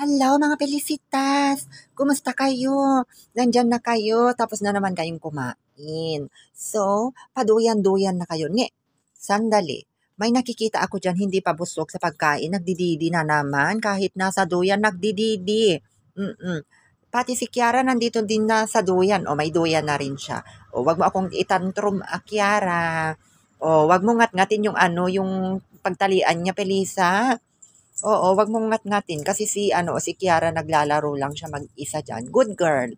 Hello mga Felicitas! Kumusta kayo? Nandyan na kayo, tapos na naman kayong kumain. So, paduyan-duyan na kayo. Nge, sandali. May nakikita ako dyan, hindi pa busog sa pagkain. Nagdididi na naman, kahit nasa duyan, nagdididi. Mm-mm. Pati si Kiara nandito din na sa duyan. O, may duyan na rin siya. O, wag mo akong itantrum, ah, Kiara. O, wag mo ngat-ngatin yung ano, yung pagtalian niya, Pelisa. Oo, wag mong ngatngatin kasi si ano si Kiara naglalaro lang siya mag-isa diyan. Good girl.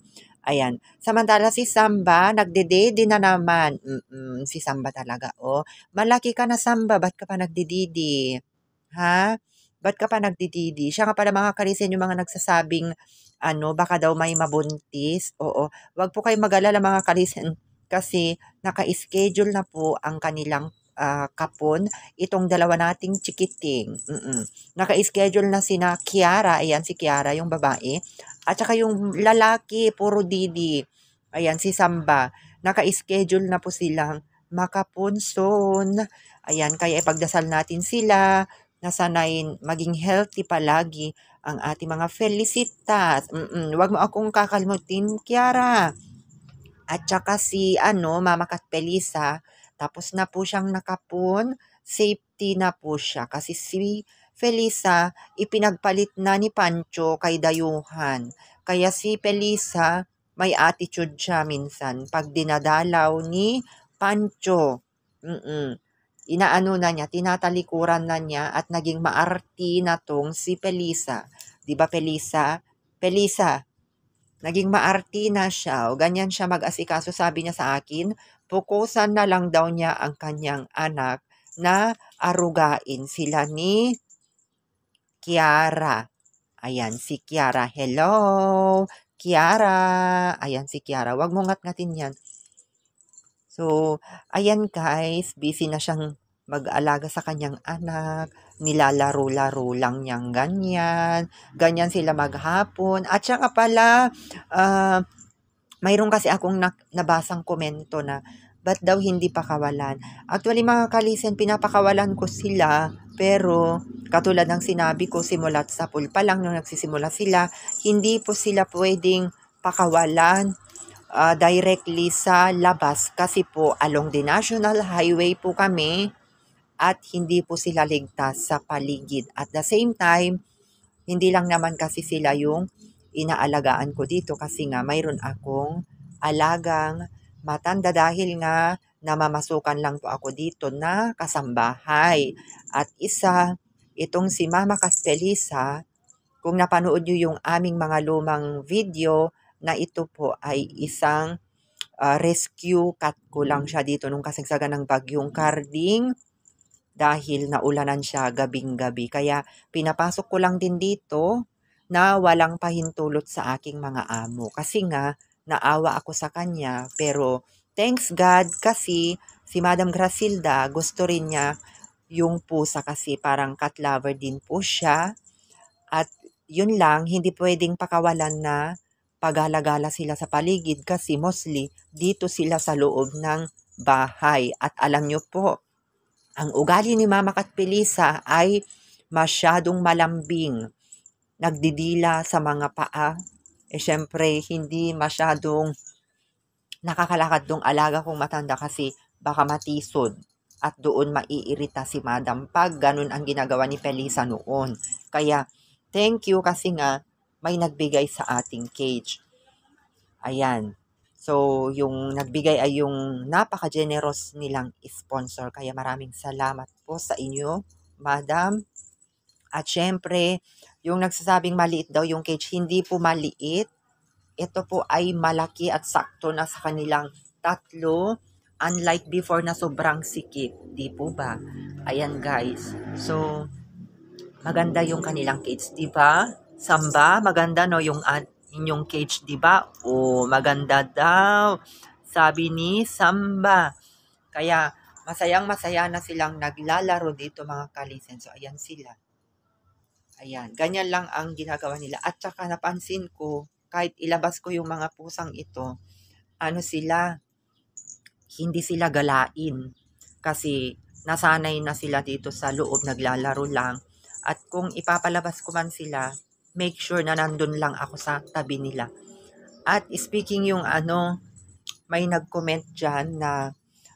Ayan. Samantala si Samba, nagdedede na naman. Mm-mm, si Samba talaga, oh. Malaki ka na Samba, ba't ka pa nagdedede? Ha? Ba't ka pa nagdedede? Siya nga pala mga karisen yung mga nagsasabing, ano, baka daw may mabuntis. Oo. Wag po kayo mag-alala mga karisen kasi naka-schedule na po ang kanilang uh, Kapon, itong dalawa nating chikiting. Mm-mm. Naka-schedule na sina Kiara, ayan si Kiara, yung babae, at saka yung lalaki, puro Didi, ayan si Samba. Naka-schedule na po silang soon. Ayan, kaya ipagdasal natin sila nasanayin maging healthy palagi ang ating mga felicitas. Mm-mm, wag mo akong kakalimutin, Kiara. At saka si ano, Mama Katpelisa, tapos na po siyang nakapun, safety na po siya kasi si Felisa ipinagpalit na ni Pancho kay Dayuhan. Kaya si Felisa may attitude siya minsan pag dinadalaw ni Pancho. Mm-mm. Inaano na niya, tinatalikuran na niya at naging maarti na tong si Felisa. 'Di ba Felisa? Felisa, Naging maarti na siya o ganyan siya mag-asikaso sabi niya sa akin, pukusan na lang daw niya ang kanyang anak na arugain sila ni Kiara. Ayan si Kiara. Hello, Kiara. Ayan si Kiara. Huwag mong ngat-ngatin yan. So, ayan guys, busy na siyang mag-alaga sa kanyang anak, nilalaro-laro lang niyang ganyan, ganyan sila maghapon. At saka pala, uh, mayroon kasi akong na- nabasang komento na, ba't daw hindi pakawalan? Actually mga kalisen, pinapakawalan ko sila, pero katulad ng sinabi ko, simulat sa pool pa lang nung nagsisimula sila, hindi po sila pwedeng pakawalan uh, directly sa labas kasi po along the national highway po kami at hindi po sila ligtas sa paligid. At the same time, hindi lang naman kasi sila yung inaalagaan ko dito kasi nga mayroon akong alagang matanda dahil nga namamasukan lang po ako dito na kasambahay. At isa, itong si Mama Castelisa, kung napanood nyo yung aming mga lumang video na ito po ay isang uh, rescue cat ko lang siya dito nung kasagsagan ng bagyong carding dahil naulanan siya gabing-gabi. Kaya pinapasok ko lang din dito na walang pahintulot sa aking mga amo. Kasi nga, naawa ako sa kanya. Pero thanks God kasi si Madam Gracilda gusto rin niya yung pusa kasi parang cat lover din po siya. At yun lang, hindi pwedeng pakawalan na pagalagala sila sa paligid kasi mostly dito sila sa loob ng bahay. At alam nyo po, ang ugali ni Mama Katpilisa ay masyadong malambing, nagdidila sa mga paa. Eh syempre, hindi masyadong nakakalakad dong alaga kung matanda kasi baka matisod at doon maiirita si Madam Pag. Ganun ang ginagawa ni Pelisa noon. Kaya, thank you kasi nga may nagbigay sa ating cage. Ayan. So, yung nagbigay ay yung napaka-generous nilang sponsor. Kaya maraming salamat po sa inyo, madam. At syempre, yung nagsasabing maliit daw yung cage, hindi po maliit. Ito po ay malaki at sakto na sa kanilang tatlo. Unlike before na sobrang sikip. Di po ba? Ayan guys. So, maganda yung kanilang cage. Di ba? Samba, maganda no yung ad inyong cage, di ba? O oh, maganda daw. Sabi ni Samba. Kaya masayang masaya na silang naglalaro dito mga kalisen. So ayan sila. Ayan, ganyan lang ang ginagawa nila. At saka napansin ko, kahit ilabas ko yung mga pusang ito, ano sila, hindi sila galain. Kasi nasanay na sila dito sa loob, naglalaro lang. At kung ipapalabas ko man sila, make sure na nandun lang ako sa tabi nila. At speaking yung ano, may nag-comment dyan na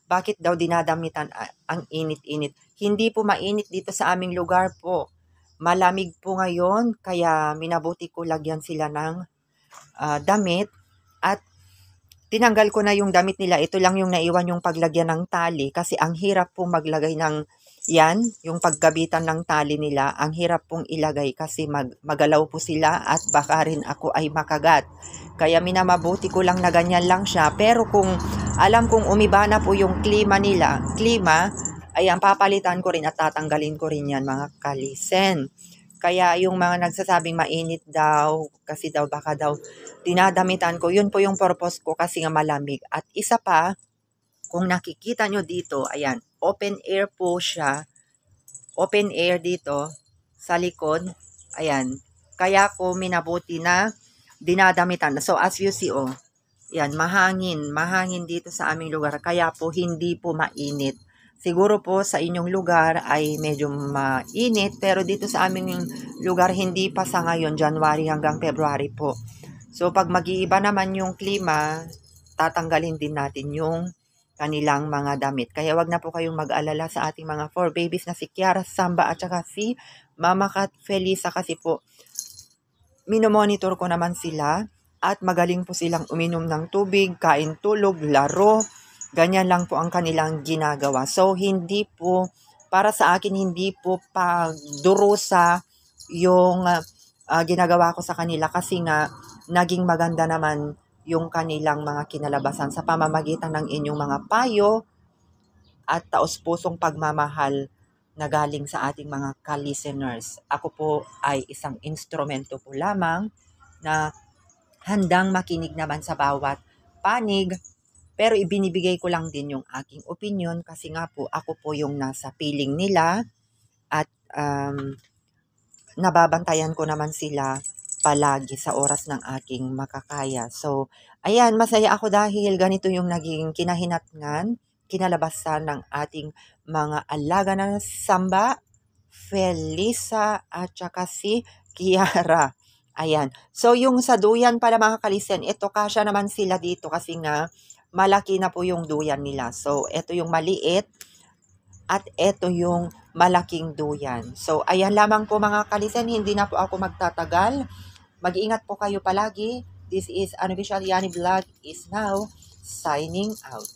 bakit daw dinadamitan ang init-init. Hindi po mainit dito sa aming lugar po. Malamig po ngayon, kaya minabuti ko lagyan sila ng uh, damit. At tinanggal ko na yung damit nila. Ito lang yung naiwan yung paglagyan ng tali kasi ang hirap po maglagay ng yan, yung paggabitan ng tali nila, ang hirap pong ilagay kasi mag, magalaw po sila at baka rin ako ay makagat. Kaya minamabuti ko lang na ganyan lang siya. Pero kung alam kong umibana po yung klima nila, klima, ayan, papalitan ko rin at tatanggalin ko rin yan mga kalisen. Kaya yung mga nagsasabing mainit daw, kasi daw baka daw dinadamitan ko, yun po yung purpose ko kasi nga malamig. At isa pa, kung nakikita nyo dito, ayan, open air po siya. Open air dito sa likod. Ayan. Kaya ko minabuti na dinadamitan. So as you see, oh, ayan, mahangin. Mahangin dito sa aming lugar. Kaya po hindi po mainit. Siguro po sa inyong lugar ay medyo mainit pero dito sa aming lugar hindi pa sa ngayon January hanggang February po. So pag mag-iiba naman yung klima, tatanggalin din natin yung kanilang mga damit. Kaya wag na po kayong mag-alala sa ating mga four babies na si Kiara Samba at saka si Mama Kat Felisa kasi po minomonitor ko naman sila at magaling po silang uminom ng tubig, kain tulog, laro. Ganyan lang po ang kanilang ginagawa. So hindi po, para sa akin hindi po pagdurusa yung uh, ginagawa ko sa kanila kasi nga naging maganda naman yung kanilang mga kinalabasan sa pamamagitan ng inyong mga payo at taos-pusong pagmamahal na galing sa ating mga ka-listeners. Ako po ay isang instrumento po lamang na handang makinig naman sa bawat panig pero ibinibigay ko lang din yung aking opinion kasi nga po ako po yung nasa piling nila at um, nababantayan ko naman sila palagi sa oras ng aking makakaya. So, ayan, masaya ako dahil ganito yung naging kinahinatnan, kinalabasan ng ating mga alaga ng samba, Felisa at saka si Kiara. Ayan. So, yung sa duyan pala mga kalisen, ito kasya naman sila dito kasi nga malaki na po yung duyan nila. So, ito yung maliit at ito yung malaking duyan. So, ayan lamang po mga kalisen, hindi na po ako magtatagal. Mag-iingat po kayo palagi. This is Anubishal Yani Vlog is now signing out.